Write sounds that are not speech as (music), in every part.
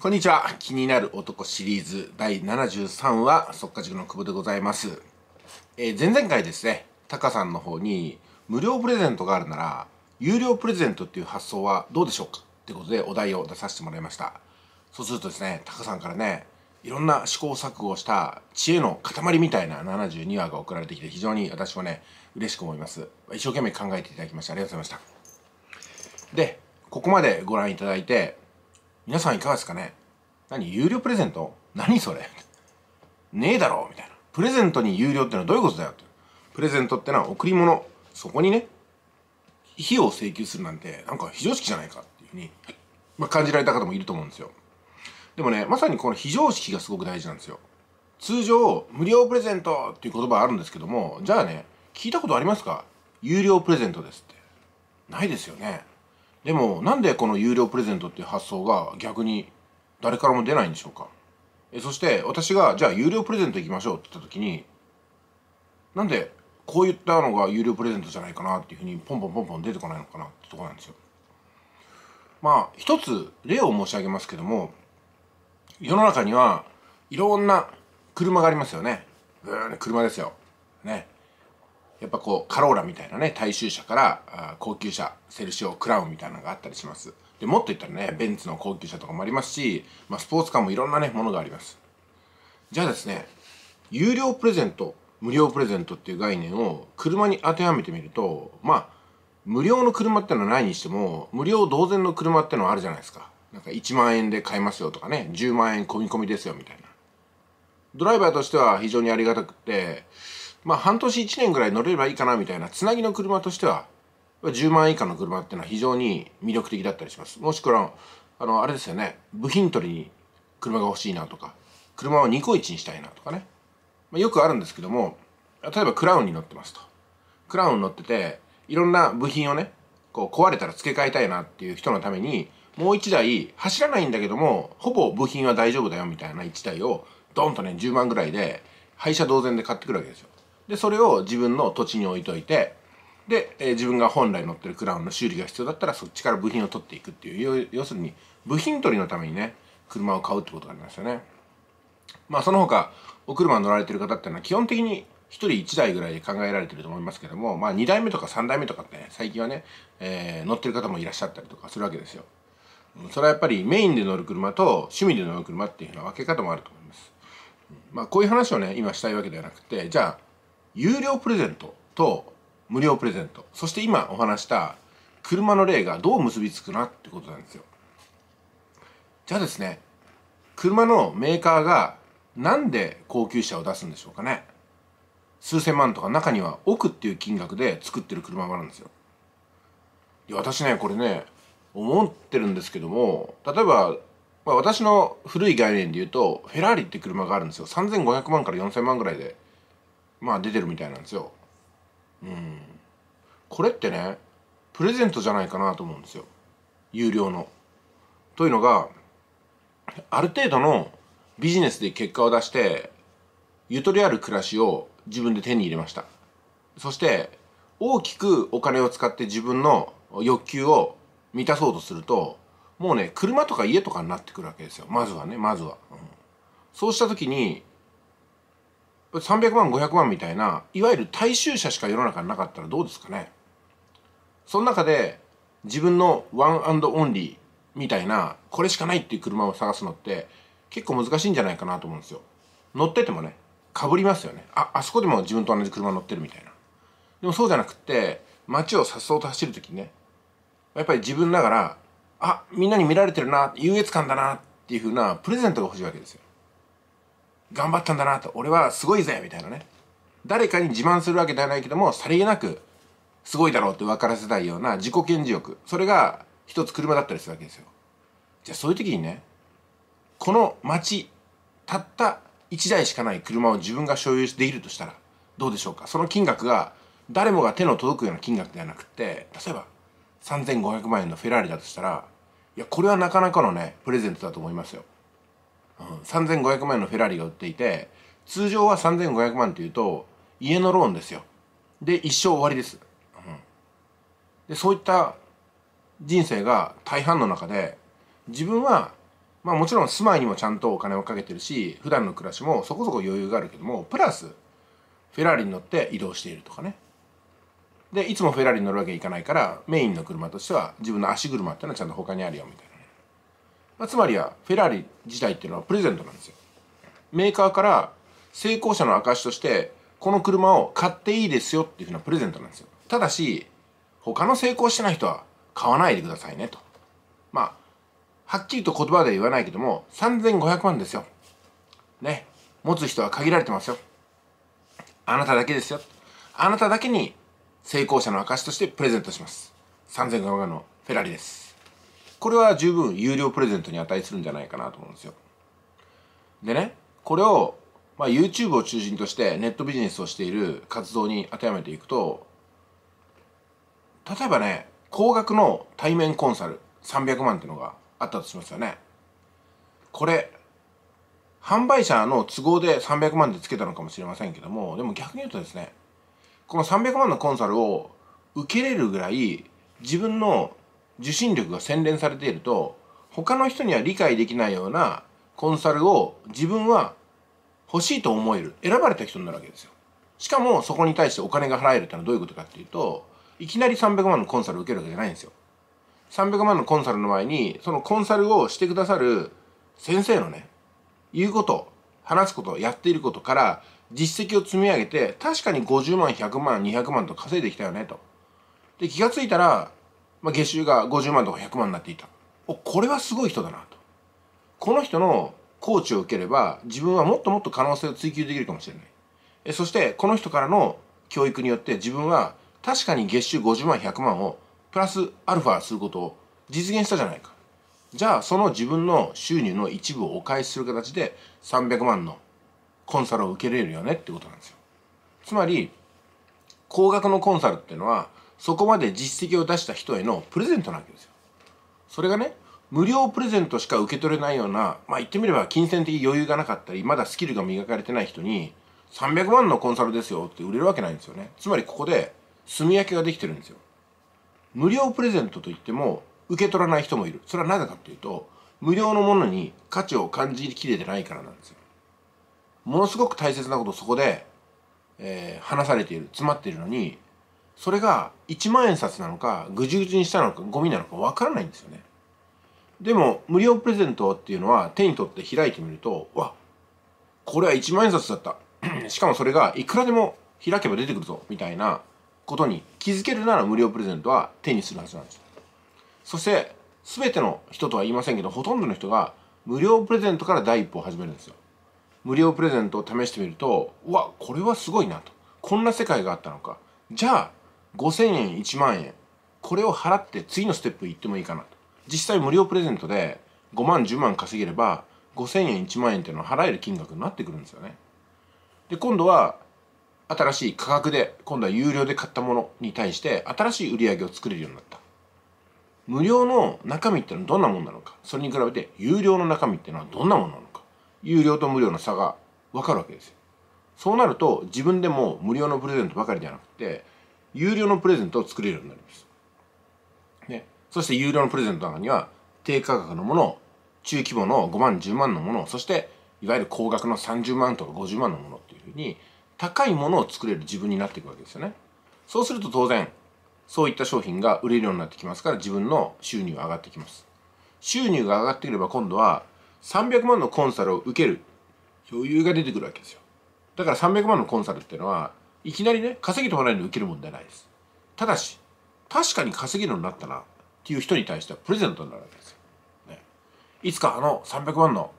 こんにちは。気になる男シリーズ第73話、速稼塾の久保でございます。えー、前々回ですね、タカさんの方に、無料プレゼントがあるなら、有料プレゼントっていう発想はどうでしょうかってことでお題を出させてもらいました。そうするとですね、タカさんからね、いろんな試行錯誤した知恵の塊みたいな72話が送られてきて、非常に私もね、嬉しく思います。一生懸命考えていただきましてありがとうございました。で、ここまでご覧いただいて、皆さんいかがですかね何有料プレゼント何それねえだろみたいな。プレゼントに有料ってのはどういうことだよって。プレゼントってのは贈り物。そこにね、費用を請求するなんて、なんか非常識じゃないかっていうふうに、まあ、感じられた方もいると思うんですよ。でもね、まさにこの非常識がすごく大事なんですよ。通常、無料プレゼントっていう言葉あるんですけども、じゃあね、聞いたことありますか有料プレゼントですって。ないですよね。でもなんでこの有料プレゼントっていう発想が逆に誰からも出ないんでしょうかえそして私がじゃあ有料プレゼント行きましょうって言った時になんでこういったのが有料プレゼントじゃないかなっていうふうにポンポンポンポン出てこないのかなってとこなんですよ。まあ一つ例を申し上げますけども世の中にはいろんな車がありますよね。うん車ですよ。ね。やっぱこうカローラみたいなね大衆車から高級車セルシオクラウンみたいなのがあったりしますでもっと言ったらねベンツの高級車とかもありますし、まあ、スポーツカーもいろんなねものがありますじゃあですね有料プレゼント無料プレゼントっていう概念を車に当てはめてみるとまあ無料の車ってのはないにしても無料同然の車ってのはあるじゃないですかなんか1万円で買えますよとかね10万円込み込みですよみたいなドライバーとしては非常にありがたくってまあ、半年1年ぐらい乗れればいいかなみたいなつなぎの車としては10万以下の車っていうのは非常に魅力的だったりしますもしくはあのあれですよね部品取りに車が欲しいなとか車をニコイチにしたいなとかね、まあ、よくあるんですけども例えばクラウンに乗ってますとクラウン乗ってていろんな部品をねこう壊れたら付け替えたいなっていう人のためにもう1台走らないんだけどもほぼ部品は大丈夫だよみたいな1台をドンとね10万ぐらいで廃車同然で買ってくるわけですよでそれを自分の土地に置いといてで、えー、自分が本来乗ってるクラウンの修理が必要だったらそっちから部品を取っていくっていう要するに部品取りのためにね車を買うってことがありますよねまあその他お車乗られてる方っていうのは基本的に1人1台ぐらいで考えられてると思いますけどもまあ2台目とか3台目とかって、ね、最近はね、えー、乗ってる方もいらっしゃったりとかするわけですよそれはやっぱりメインで乗る車と趣味で乗る車っていうような分け方もあると思いますまあこういう話をね今したいわけではなくてじゃあ有料プレゼントと無料プレゼントそして今お話した車の例がどう結びつくなってことなんですよじゃあですね車のメーカーがなんで高級車を出すんでしょうかね数千万とか中には億っていう金額で作ってる車もあるんですよいや私ねこれね思ってるんですけども例えば、まあ、私の古い概念で言うとフェラーリって車があるんですよ3500万から4000万ぐらいでまあ出てるみたいなんですようんこれってねプレゼントじゃないかなと思うんですよ有料のというのがある程度のビジネスで結果を出してゆとりある暮らしを自分で手に入れましたそして大きくお金を使って自分の欲求を満たそうとするともうね車とか家とかになってくるわけですよまずはねまずは、うん、そうした時に300万500万みたいないわゆる大衆車しか世の中になかったらどうですかねその中で自分のワンオンリーみたいなこれしかないっていう車を探すのって結構難しいんじゃないかなと思うんですよ乗っててもねかぶりますよねああそこでも自分と同じ車乗ってるみたいなでもそうじゃなくって街を颯爽と走る時にねやっぱり自分ながらあみんなに見られてるな優越感だなっていう風なプレゼントが欲しいわけですよ頑張ったんだなと俺はすごいぜみたいなね誰かに自慢するわけではないけどもさりげなくすごいだろうって分からせたいような自己顕示欲それが一つ車だったりするわけですよじゃあそういう時にねこの街たった1台しかない車を自分が所有できるとしたらどうでしょうかその金額が誰もが手の届くような金額ではなくて例えば3500万円のフェラーリだとしたらいやこれはなかなかのねプレゼントだと思いますようん、3500万円のフェラーリが売っていて通常は3500万っていうと家のローンですよで一生終わりです、うん、でそういった人生が大半の中で自分はまあもちろん住まいにもちゃんとお金をかけてるし普段の暮らしもそこそこ余裕があるけどもプラスフェラーリに乗って移動しているとかねでいつもフェラーリに乗るわけいかないからメインの車としては自分の足車っていうのはちゃんと他にあるよみたいなまあ、つまりはフェラーリ自体っていうのはプレゼントなんですよメーカーから成功者の証としてこの車を買っていいですよっていうふうなプレゼントなんですよただし他の成功してない人は買わないでくださいねとまあはっきりと言葉では言わないけども3500万ですよね持つ人は限られてますよあなただけですよあなただけに成功者の証としてプレゼントします3500万のフェラリですこれは十分有料プレゼントに値するんじゃないかなと思うんですよ。でね、これを、まあ、YouTube を中心としてネットビジネスをしている活動に当てはめていくと、例えばね、高額の対面コンサル300万っていうのがあったとしますよね。これ、販売者の都合で300万でつけたのかもしれませんけども、でも逆に言うとですね、この300万のコンサルを受けれるぐらい自分の受信力が洗練されていると他の人には理解できないようなコンサルを自分は欲しいと思える選ばれた人になるわけですよしかもそこに対してお金が払えるってのはどういうことかっていうといきなり300万のコンサルを受けるわけじゃないんですよ300万のコンサルの前にそのコンサルをしてくださる先生のね言うこと話すことやっていることから実績を積み上げて確かに50万100万200万と稼いできたよねとで気が付いたらまあ、月収が50万とか100万になっていたおこれはすごい人だなとこの人のコーチを受ければ自分はもっともっと可能性を追求できるかもしれないえそしてこの人からの教育によって自分は確かに月収50万100万をプラスアルファすることを実現したじゃないかじゃあその自分の収入の一部をお返しする形で300万のコンサルを受けれるよねってことなんですよつまり高額のコンサルっていうのはそこまで実績を出した人へのプレゼントなわけですよそれがね無料プレゼントしか受け取れないようなまあ言ってみれば金銭的余裕がなかったりまだスキルが磨かれてない人に300万のコンサルですよって売れるわけないんですよねつまりここで炭焼けができてるんですよ無料プレゼントといっても受け取らない人もいるそれはなぜかっていうと無料のものに価値を感じきれてないからなんですよものすごく大切なことそこで、えー、話されている詰まっているのにそれが1万円札なのかぐじぐじにしたのかゴミなのかわからないんですよねでも無料プレゼントっていうのは手に取って開いてみるとわこれは1万円札だった (clears throat) しかもそれがいくらでも開けば出てくるぞみたいなことに気づけるなら無料プレゼントは手にするはずなんですそして全ての人とは言いませんけどほとんどの人が無料プレゼントから第一歩を始めるんですよ無料プレゼントを試してみるとうわこれはすごいなとこんな世界があったのかじゃあ5000円1万円これを払って次のステップ行ってもいいかなと実際無料プレゼントで5万10万稼げれば5000円1万円っていうのは払える金額になってくるんですよねで今度は新しい価格で今度は有料で買ったものに対して新しい売り上げを作れるようになった無料の中身ってのはどんなもんなのかそれに比べて有料の中身ってのはどんなものなのか有料と無料の差が分かるわけですよそうなると自分でも無料のプレゼントばかりじゃなくて有料のプレゼントを作れるようになります。ね、そして有料のプレゼントの中には低価格のもの中規模の5万10万のものそしていわゆる高額の30万とか50万のものっていうふうに高いものを作れる自分になっていくわけですよね。そうすると当然そういった商品が売れるようになってきますから自分の収入が上がってきます。収入が上がってくれば今度は300万のコンサルを受ける余裕が出てくるわけですよ。だから300万のコンサルっていうのはいきなりね稼ぎとらない受ける問題ないですただし確かに稼げるようになったなっていう人に対してはプレゼントになるわけですよ、ね、いつかあの300万の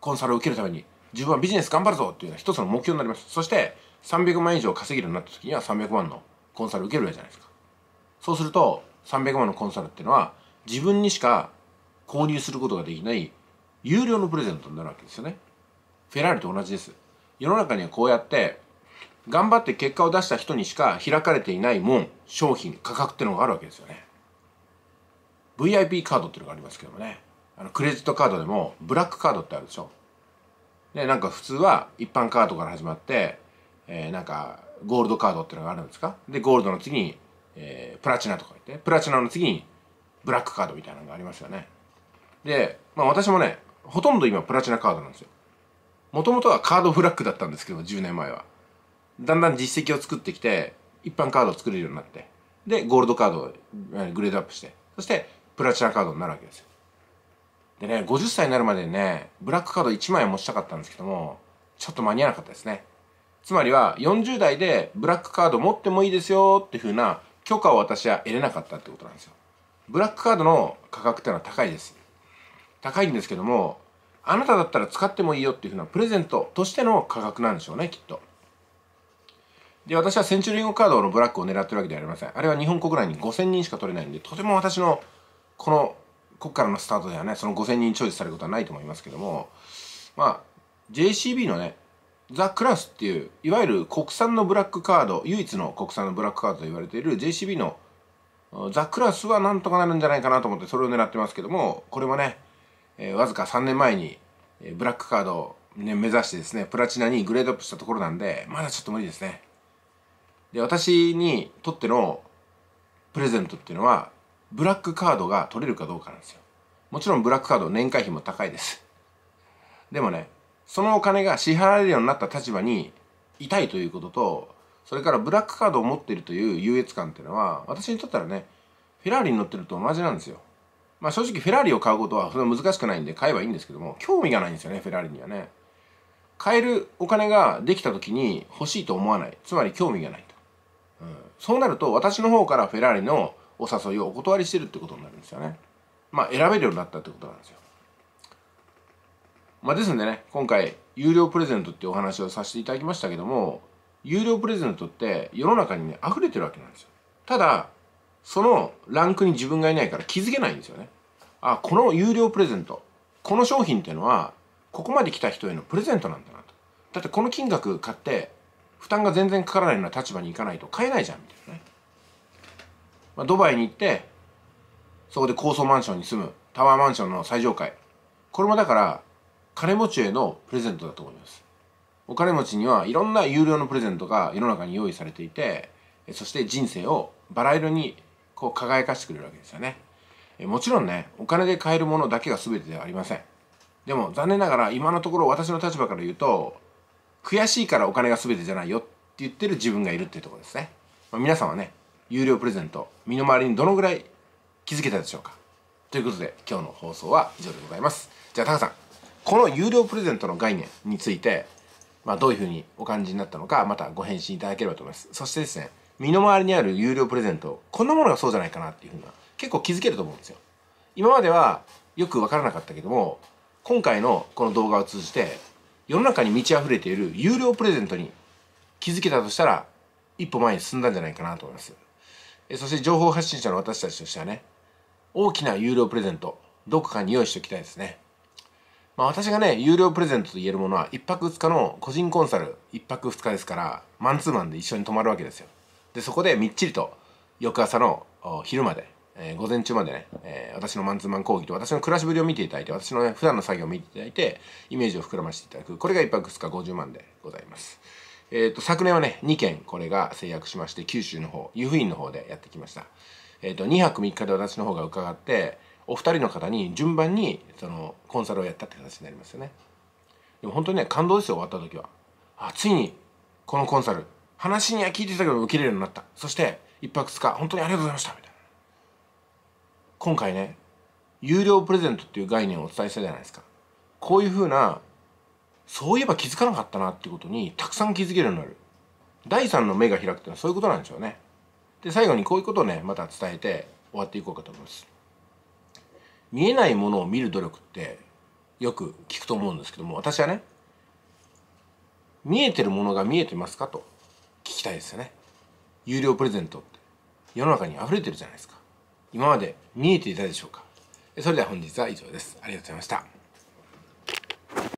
コンサルを受けるために自分はビジネス頑張るぞっていうのは一つの目標になりますそして300万以上稼げるようになった時には300万のコンサル受けるわけじゃないですかそうすると300万のコンサルっていうのは自分にしか購入することができない有料のプレゼントになるわけですよねフェラーリと同じです世の中にはこうやって頑張って結果を出した人にしか開かれていないもん商品価格ってのがあるわけですよね VIP カードっていうのがありますけどもねあのクレジットカードでもブラックカードってあるでしょでなんか普通は一般カードから始まって、えー、なんかゴールドカードっていうのがあるんですかでゴールドの次に、えー、プラチナとか言ってプラチナの次にブラックカードみたいなのがありますよねで、まあ、私もねほとんど今プラチナカードなんですよもともとはカードフラッグだったんですけど10年前はだんだん実績を作ってきて一般カードを作れるようになってでゴールドカードをグレードアップしてそしてプラチナカードになるわけですよでね50歳になるまでねブラックカード1枚持ちたかったんですけどもちょっと間に合わなかったですねつまりは40代でブラックカード持ってもいいですよっていうふうな許可を私は得れなかったってことなんですよブラックカードの価格っていうのは高いです高いんですけどもあなただったら使ってもいいよっていうふうなプレゼントとしての価格なんでしょうねきっとで、私はセンチュリーンカードのブラックを狙ってるわけではありません。あれは日本国内に5000人しか取れないんで、とても私の、この、こっからのスタートではね、その5000人チョイスされることはないと思いますけども、まあ、JCB のね、ザ・クラスっていう、いわゆる国産のブラックカード、唯一の国産のブラックカードと言われている JCB のザ・クラスはなんとかなるんじゃないかなと思ってそれを狙ってますけども、これもね、えー、わずか3年前に、えー、ブラックカードを、ね、目指してですね、プラチナにグレードアップしたところなんで、まだちょっと無理ですね。で私にとってのプレゼントっていうのはブラックカードが取れるかどうかなんですよもちろんブラックカード年会費も高いですでもねそのお金が支払えるようになった立場にいたいということとそれからブラックカードを持っているという優越感っていうのは私にとったらねフェラーリに乗ってると同じなんですよまあ正直フェラーリを買うことはそれは難しくないんで買えばいいんですけども興味がないんですよねフェラーリにはね買えるお金ができた時に欲しいと思わないつまり興味がないうん、そうなると私の方からフェラーリのお誘いをお断りしてるってことになるんですよねまあ選べるようになったってことなんですよまあですんでね今回有料プレゼントってお話をさせていただきましたけども有料プレゼントって世の中にね溢れてるわけなんですよただそのランクに自分がいないから気づけないんですよねあこの有料プレゼントこの商品っていうのはここまで来た人へのプレゼントなんだなとだってこの金額買って負担が全然かからないような立場に行かないと買えないじゃんみたいなね、まあ、ドバイに行ってそこで高層マンションに住むタワーマンションの最上階これもだから金持ちへのプレゼントだと思いますお金持ちにはいろんな有料のプレゼントが世の中に用意されていてそして人生をバラ色にこう輝かしてくれるわけですよねもちろんねお金で買えるものだけが全てではありませんでも残念ながら今のところ私の立場から言うと悔しいからお金が全てじゃないよって言ってる自分がいるっていうところですね、まあ、皆さんはね有料プレゼント身の回りにどのぐらい気づけたでしょうかということで今日の放送は以上でございますじゃあタカさんこの有料プレゼントの概念について、まあ、どういうふうにお感じになったのかまたご返信いただければと思いますそしてですね身の回りにある有料プレゼントこんなものがそうじゃないかなっていうふうな結構気づけると思うんですよ今まではよく分からなかったけども今回のこの動画を通じて世の中に満ち溢れている有料プレゼントに気づけたとしたら一歩前に進んだんじゃないかなと思いますそして情報発信者の私たちとしてはね大きな有料プレゼントどこかに用意しておきたいですねまあ私がね有料プレゼントと言えるものは1泊2日の個人コンサル1泊2日ですからマンツーマンで一緒に泊まるわけですよでそこでみっちりと翌朝の昼までえー、午前中までね、えー、私のマンツーマン講義と私の暮らしぶりを見ていただいて私のね普段の作業を見ていただいてイメージを膨らませていただくこれが1泊2日50万でございます。えっ、ー、と昨年はね2件これが制約しまして九州の方湯布院の方でやってきました。えっ、と2泊3日で私の方が伺ってお二人の方に順番にそのコンサルをやったって形になりますよね。でも本当にね感動ですよ終わった時は。あついにこのコンサル話には聞いてたけど受けれるようになったそして1泊2日本当にありがとうございました今回ね有料プレゼントっていう概念をお伝えしたじゃないですかこういうふうなそういえば気づかなかったなっていうことにたくさん気づけるようになる第三の目が開くっていうのはそういうことなんでしょうねで最後にこういうことをねまた伝えて終わっていこうかと思います見えないものを見る努力ってよく聞くと思うんですけども私はね見えてるものが見えてますかと聞きたいですよね有料プレゼントって世の中に溢れてるじゃないですか今まで見えていたでしょうかそれでは本日は以上ですありがとうございました